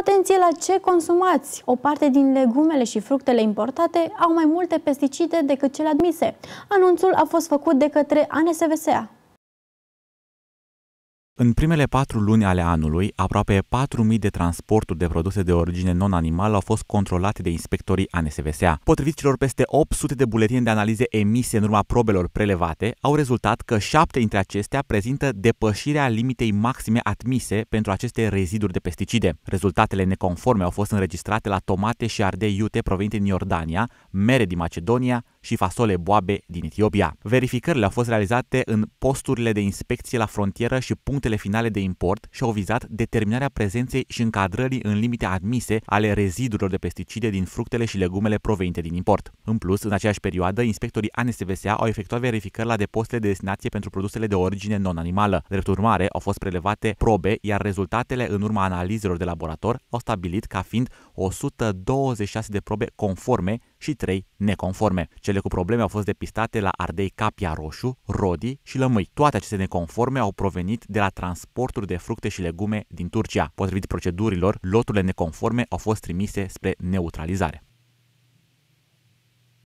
Atenție la ce consumați! O parte din legumele și fructele importate au mai multe pesticide decât cele admise. Anunțul a fost făcut de către ANSVSA. În primele patru luni ale anului, aproape 4.000 de transporturi de produse de origine non-animală au fost controlate de inspectorii ANSVSA. Potrivit celor peste 800 de buletine de analize emise în urma probelor prelevate, au rezultat că șapte dintre acestea prezintă depășirea limitei maxime admise pentru aceste reziduri de pesticide. Rezultatele neconforme au fost înregistrate la tomate și ardei iute provenite din Iordania, mere din Macedonia, și fasole boabe din Etiopia. Verificările au fost realizate în posturile de inspecție la frontieră și puncte punctele finale de import și au vizat determinarea prezenței și încadrării în limite admise ale rezidurilor de pesticide din fructele și legumele provenite din import. În plus, în aceeași perioadă, inspectorii ANSVSA au efectuat verificări la depozitele de destinație pentru produsele de origine non-animală. Drept urmare, au fost prelevate probe, iar rezultatele în urma analizelor de laborator au stabilit ca fiind 126 de probe conforme și 3 neconforme. Cele cu probleme au fost depistate la ardei capia roșu, rodi și lămâi. Toate aceste neconforme au provenit de la transporturi de fructe și legume din Turcia. Potrivit procedurilor, loturile neconforme au fost trimise spre neutralizare.